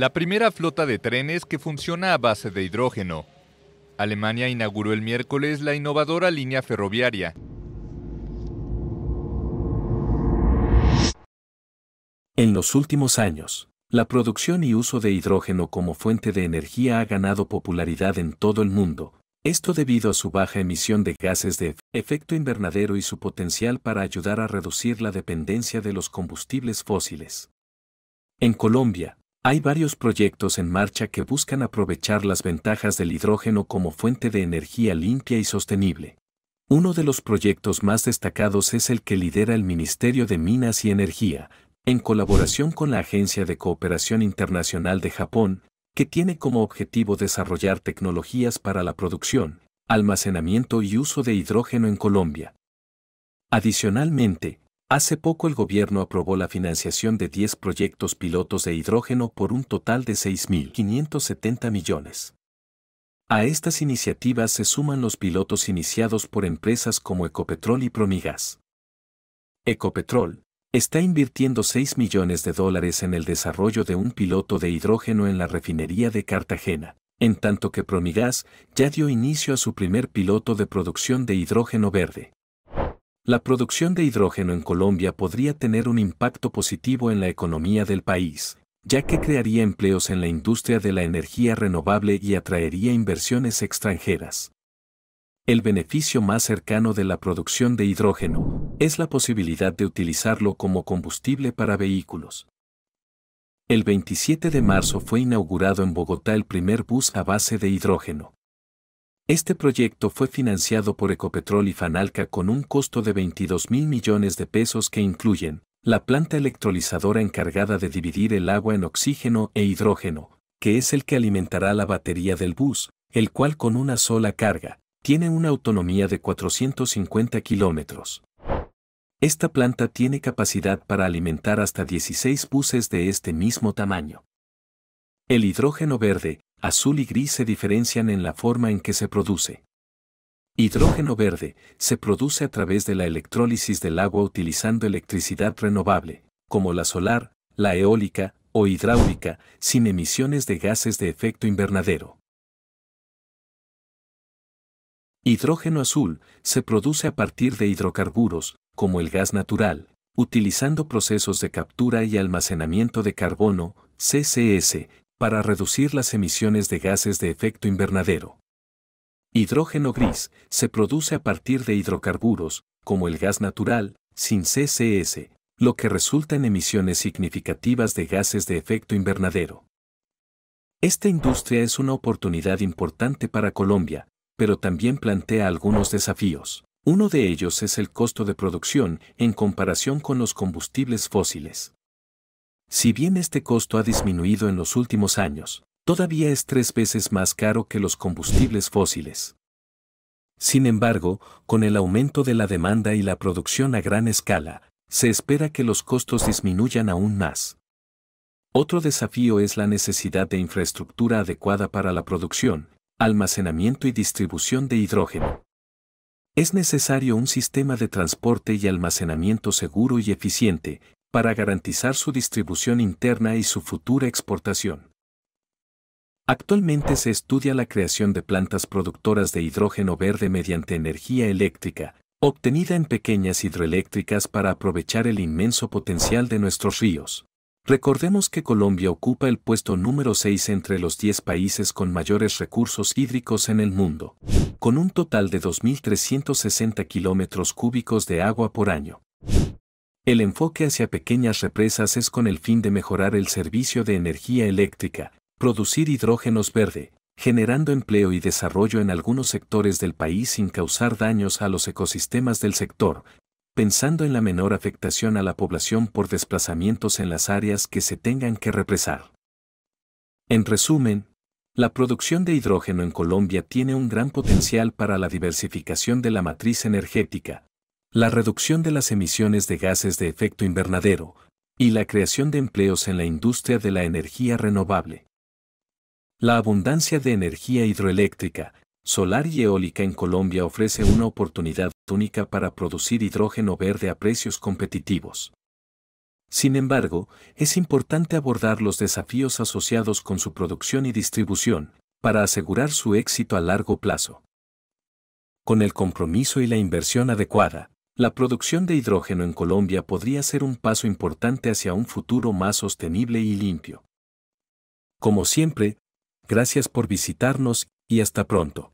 la primera flota de trenes que funciona a base de hidrógeno. Alemania inauguró el miércoles la innovadora línea ferroviaria. En los últimos años, la producción y uso de hidrógeno como fuente de energía ha ganado popularidad en todo el mundo, esto debido a su baja emisión de gases de efecto invernadero y su potencial para ayudar a reducir la dependencia de los combustibles fósiles. En Colombia, hay varios proyectos en marcha que buscan aprovechar las ventajas del hidrógeno como fuente de energía limpia y sostenible. Uno de los proyectos más destacados es el que lidera el Ministerio de Minas y Energía, en colaboración con la Agencia de Cooperación Internacional de Japón, que tiene como objetivo desarrollar tecnologías para la producción, almacenamiento y uso de hidrógeno en Colombia. Adicionalmente, Hace poco el gobierno aprobó la financiación de 10 proyectos pilotos de hidrógeno por un total de 6.570 millones. A estas iniciativas se suman los pilotos iniciados por empresas como Ecopetrol y Promigas. Ecopetrol está invirtiendo 6 millones de dólares en el desarrollo de un piloto de hidrógeno en la refinería de Cartagena, en tanto que Promigas ya dio inicio a su primer piloto de producción de hidrógeno verde. La producción de hidrógeno en Colombia podría tener un impacto positivo en la economía del país, ya que crearía empleos en la industria de la energía renovable y atraería inversiones extranjeras. El beneficio más cercano de la producción de hidrógeno es la posibilidad de utilizarlo como combustible para vehículos. El 27 de marzo fue inaugurado en Bogotá el primer bus a base de hidrógeno. Este proyecto fue financiado por Ecopetrol y Fanalca con un costo de 22 mil millones de pesos que incluyen la planta electrolizadora encargada de dividir el agua en oxígeno e hidrógeno, que es el que alimentará la batería del bus, el cual con una sola carga tiene una autonomía de 450 kilómetros. Esta planta tiene capacidad para alimentar hasta 16 buses de este mismo tamaño. El hidrógeno verde, azul y gris se diferencian en la forma en que se produce. Hidrógeno verde se produce a través de la electrólisis del agua utilizando electricidad renovable, como la solar, la eólica o hidráulica, sin emisiones de gases de efecto invernadero. Hidrógeno azul se produce a partir de hidrocarburos, como el gas natural, utilizando procesos de captura y almacenamiento de carbono, CCS, para reducir las emisiones de gases de efecto invernadero. Hidrógeno gris se produce a partir de hidrocarburos, como el gas natural, sin CCS, lo que resulta en emisiones significativas de gases de efecto invernadero. Esta industria es una oportunidad importante para Colombia, pero también plantea algunos desafíos. Uno de ellos es el costo de producción en comparación con los combustibles fósiles. Si bien este costo ha disminuido en los últimos años, todavía es tres veces más caro que los combustibles fósiles. Sin embargo, con el aumento de la demanda y la producción a gran escala, se espera que los costos disminuyan aún más. Otro desafío es la necesidad de infraestructura adecuada para la producción, almacenamiento y distribución de hidrógeno. Es necesario un sistema de transporte y almacenamiento seguro y eficiente, para garantizar su distribución interna y su futura exportación. Actualmente se estudia la creación de plantas productoras de hidrógeno verde mediante energía eléctrica, obtenida en pequeñas hidroeléctricas para aprovechar el inmenso potencial de nuestros ríos. Recordemos que Colombia ocupa el puesto número 6 entre los 10 países con mayores recursos hídricos en el mundo, con un total de 2.360 kilómetros cúbicos de agua por año. El enfoque hacia pequeñas represas es con el fin de mejorar el servicio de energía eléctrica, producir hidrógenos verde, generando empleo y desarrollo en algunos sectores del país sin causar daños a los ecosistemas del sector, pensando en la menor afectación a la población por desplazamientos en las áreas que se tengan que represar. En resumen, la producción de hidrógeno en Colombia tiene un gran potencial para la diversificación de la matriz energética, la reducción de las emisiones de gases de efecto invernadero y la creación de empleos en la industria de la energía renovable. La abundancia de energía hidroeléctrica, solar y eólica en Colombia ofrece una oportunidad única para producir hidrógeno verde a precios competitivos. Sin embargo, es importante abordar los desafíos asociados con su producción y distribución, para asegurar su éxito a largo plazo. Con el compromiso y la inversión adecuada, la producción de hidrógeno en Colombia podría ser un paso importante hacia un futuro más sostenible y limpio. Como siempre, gracias por visitarnos y hasta pronto.